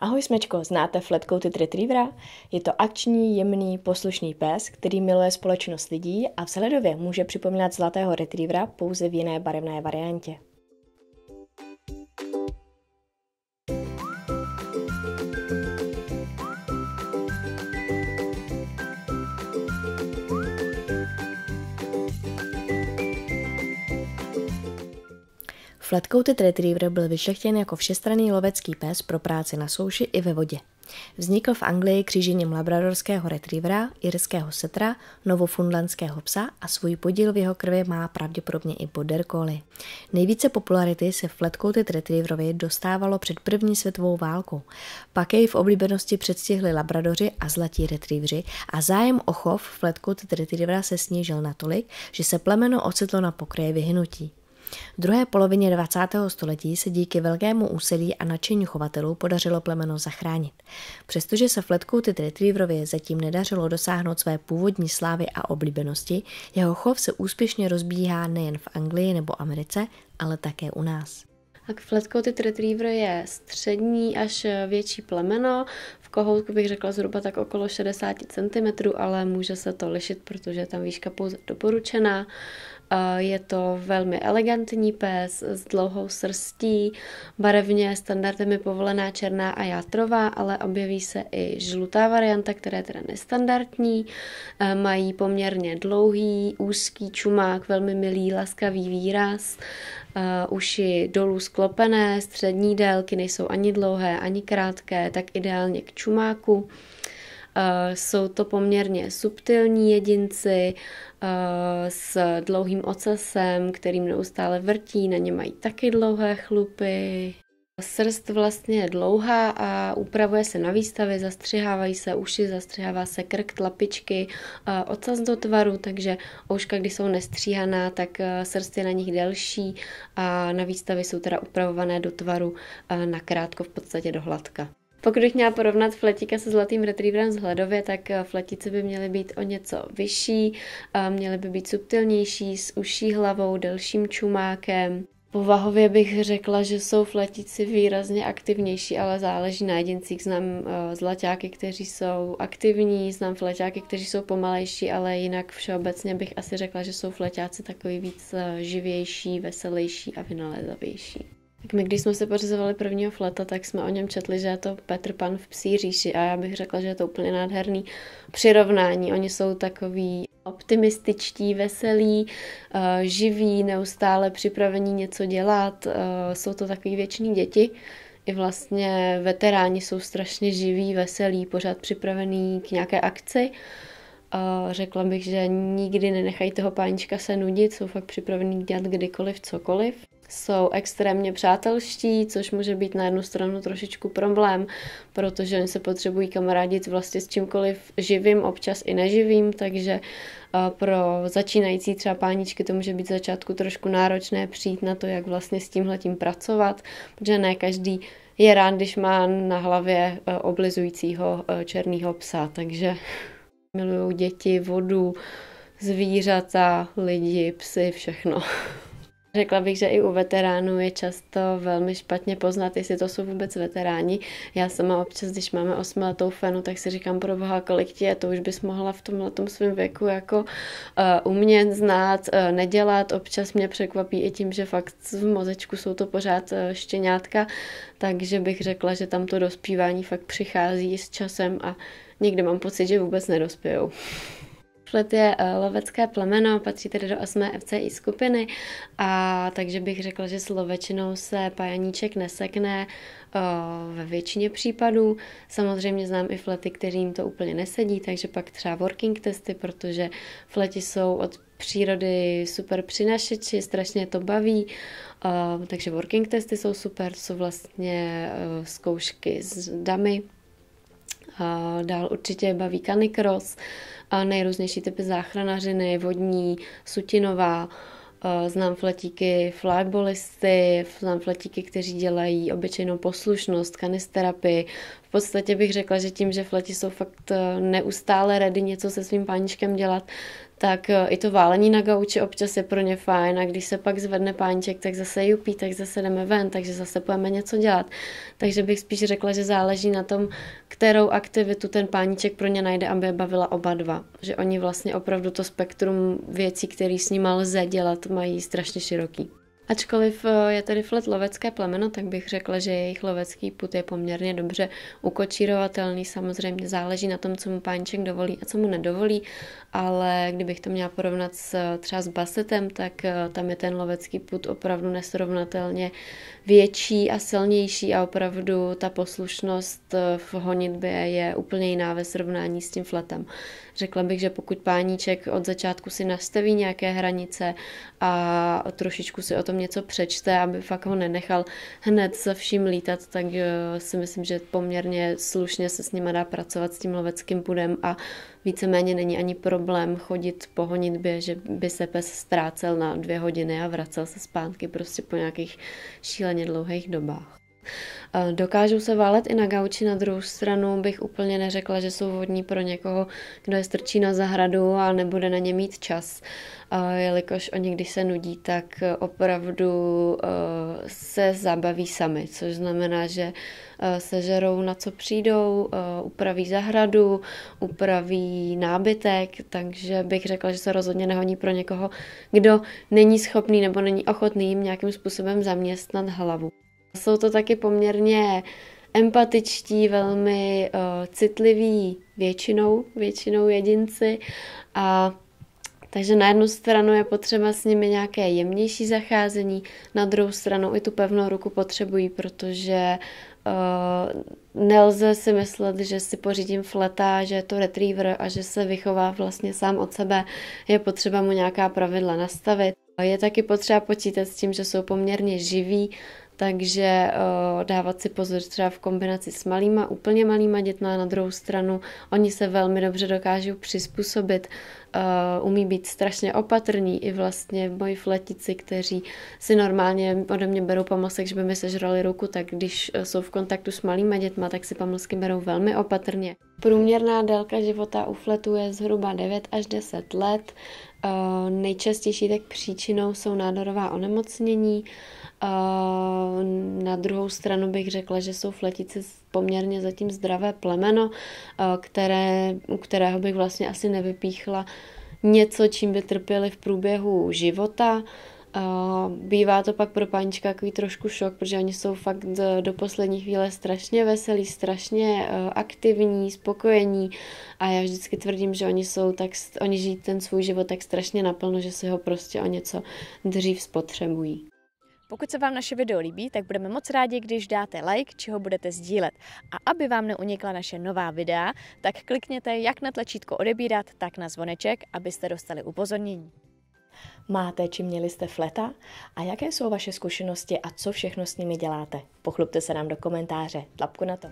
Ahoj smečko, znáte Flat Retrievera? Je to akční, jemný, poslušný pes, který miluje společnost lidí a vzhledově může připomínat zlatého retrievera pouze v jiné barevné variantě. Flatcoated Retriever byl vyšlechtěn jako všestranný lovecký pes pro práci na souši i ve vodě. Vznikl v Anglii křížením labradorského retrievera, irského setra, novofundlandského psa a svůj podíl v jeho krvi má pravděpodobně i border collie. Nejvíce popularity se flatcoated retrieverovi dostávalo před první světovou válkou. Pak jej v oblíbenosti předstihli labradoři a zlatí retrievři a zájem o chov flatcoated retrievera se snížil natolik, že se plemeno ocitlo na pokraji vyhnutí. V druhé polovině 20. století se díky velkému úsilí a nadšení chovatelů podařilo plemeno zachránit. Přestože se ty retrieverově zatím nedařilo dosáhnout své původní slávy a oblíbenosti, jeho chov se úspěšně rozbíhá nejen v Anglii nebo Americe, ale také u nás. Tak Flat Coated Retriever je střední až větší plemeno, v kohoutku bych řekla zhruba tak okolo 60 cm, ale může se to lišit, protože je tam výška pouze doporučená. Je to velmi elegantní pes s dlouhou srstí, barevně standardem je povolená černá a játrová, ale objeví se i žlutá varianta, která je teda nestandardní. E, mají poměrně dlouhý, úzký čumák, velmi milý, laskavý výraz uh, uši dolů sklopené, střední délky, nejsou ani dlouhé, ani krátké, tak ideálně k čumáku. Uh, jsou to poměrně subtilní jedinci uh, s dlouhým ocasem, kterým neustále vrtí, na ně mají taky dlouhé chlupy. Srst vlastně je dlouhá a upravuje se na výstavě, zastřihávají se uši, zastřihává se krk, tlapičky, ocas do tvaru, takže ouška, když jsou nestříhaná, tak eh, srst je na nich delší a na výstavě jsou teda upravované do tvaru eh, na krátko, v podstatě do hladka. Pokud bych měla porovnat fletíka se zlatým retrieverem z hladově, tak eh, fletice by měly být o něco vyšší, měly by být subtilnější, s uší hlavou, delším čumákem. Povahově bych řekla, že jsou fletíci výrazně aktivnější, ale záleží na jedincích. Znám eh, zlaťáky, kteří jsou aktivní, znám fleťáky, kteří jsou pomalejší, ale jinak všeobecně bych asi řekla, že jsou fleťáci takový víc eh, živější, veselější a vynalézavější. Tak my, když jsme se pořizovali prvního fleta, tak jsme o něm četli, že je to Petr Pan v psí říši a já bych řekla, že je to úplně nádherný přirovnání. Oni jsou takový optimističtí, veselí, eh, živí, neustále připravení něco dělat, eh, jsou to takový věční děti. I vlastně veteráni jsou strašně živí, veselí, pořád připravení k nějaké akci. A řekla bych, že nikdy nenechají toho pánička se nudit, jsou fakt připravení dělat kdykoliv, cokoliv jsou extrémně přátelští, což může být na jednu stranu trošičku problém, protože oni se potřebují kamarádit vlastně s čímkoliv živým, občas i neživým, takže eh, pro začínající třeba páničky to může být v začátku trošku náročné přijít na to, jak vlastně s tímhletím pracovat, protože ne každý je rád, když má na hlavě eh, oblizujícího eh, černého psa, takže milují děti, vodu, zvířata, lidi, psy, všechno. Řekla bych, že i u veteránů je často velmi špatně poznat, jestli to jsou vůbec veteráni. Já sama občas, když máme osmiletou fenu, tak si říkám, pro boha, kolik ti je, to už bys mohla v tomhle svém věku jako uh, umět, znát, uh, nedělat. Občas mě překvapí i tím, že fakt v mozečku jsou to pořád uh, štěňátka, takže bych řekla, že tam to dospívání fakt přichází s časem a někdy mám pocit, že vůbec nedospějou. Flet je eh, lovecké plemeno, patří tedy do 8. FCI skupiny a takže bych řekla, že s lovečinou se pajaníček nesekne eh, ve většině případů. Samozřejmě znám i flety, kterým to úplně nesedí, takže pak třeba working testy, protože fleti jsou od přírody super přinašeči, strašně to baví, eh, takže working testy jsou super, to jsou vlastně zkoušky s damy, a dál určitě baví kanikros, a nejrůznější typy záchranařiny, vodní, sutinová, Znám fletíky flagbolisty, znám fletíky, kteří dělají obyčejnou poslušnost, kanisterapy. V podstatě bych řekla, že tím, že fleti jsou fakt eh, neustále ready něco se svým páničkem dělat, tak eh, i to válení na gauči občas je pro ně fajn a když se pak zvedne pánček, tak zase jupí, tak zase jdeme ven, takže zase půjdeme něco dělat. Takže bych spíš řekla, že záleží na tom, kterou aktivitu ten pániček pro ně najde, aby je bavila oba dva. Že oni vlastně opravdu to spektrum věcí, které s nima lze dělat, mají strašně široký. Ačkoliv eh, je tedy flet lovecké plemeno, tak bych řekla, že jejich lovecký put je poměrně dobře ukočírovatelný. Samozřejmě záleží na tom, co mu pánček dovolí a co mu nedovolí, ale kdybych to měla porovnat s, eh, třeba s basetem, tak eh, tam je ten lovecký put opravdu nesrovnatelně větší a silnější a opravdu ta poslušnost v honitbě je úplně jiná ve srovnání s tím fletem. Řekla bych, že pokud páníček od začátku si nastaví nějaké hranice a trošičku si o tom něco přečte, aby fakt ho nenechal hned se vším lítat, tak eh, si myslím, že poměrně slušně se s nima dá pracovat s tím loveckým budem a víceméně není ani problém chodit po honitbě, že by se pes ztrácel na dvě hodiny a vracel se zpátky prostě po nějakých šíleně dlouhých dobách. Dokážou se válet i na gauči, na druhou stranu bych úplně neřekla, že jsou vodní pro někoho, kdo je strčí na zahradu a nebude na ně mít čas, jelikož oni, když se nudí, tak opravdu e, se zabaví sami, což znamená, že e, sežerou na co přijdou, e, upraví zahradu, upraví nábytek, takže bych řekla, že se rozhodně nehoní pro někoho, kdo není schopný nebo není ochotný jim nějakým způsobem zaměstnat hlavu. Jsou to taky poměrně empatičtí, velmi uh, citliví většinou, většinou jedinci a takže na jednu stranu je potřeba s nimi nějaké jemnější zacházení, na druhou stranu i tu pevnou ruku potřebují, protože uh, nelze si myslet, že si pořídím fleta, že je to retriever a že se vychová vlastně sám od sebe. Je potřeba mu nějaká pravidla nastavit. Je taky potřeba počítat s tím, že jsou poměrně živí, takže uh, dávat si pozor třeba v kombinaci s malýma, úplně malýma dětma, na druhou stranu oni se velmi dobře dokážou přizpůsobit, uh, umí být strašně opatrní i vlastně moji fletici, kteří si normálně ode mě berou pamlsek, že by mi sežrali ruku, tak když eh, jsou v kontaktu s malýma dětma, tak si pamlsky berou velmi opatrně. Průměrná délka života u fletu je zhruba 9 až 10 let. Eh, nejčastější tak příčinou jsou nádorová onemocnění. Eh, na druhou stranu bych řekla, že jsou fletice poměrně zatím zdravé plemeno, eh, které, u kterého bych vlastně asi nevypíchla něco, čím by trpěli v průběhu života. Bývá to pak pro panička takový trošku šok, protože oni jsou fakt do poslední chvíle strašně veselí, strašně e, aktivní, spokojení a já vždycky tvrdím, že oni jsou tak, oni žijí ten svůj život tak strašně naplno, že si ho prostě o něco dřív spotřebují. Pokud se vám naše video líbí, tak budeme moc rádi, když dáte like, či ho budete sdílet. A aby vám neunikla naše nová videa, tak klikněte jak na tlačítko odebírat, tak na zvoneček, abyste dostali upozornění. Máte či měli jste fleta? A jaké jsou vaše zkušenosti a co všechno s nimi děláte? Pochlubte se nám do komentáře. Tlapku na to!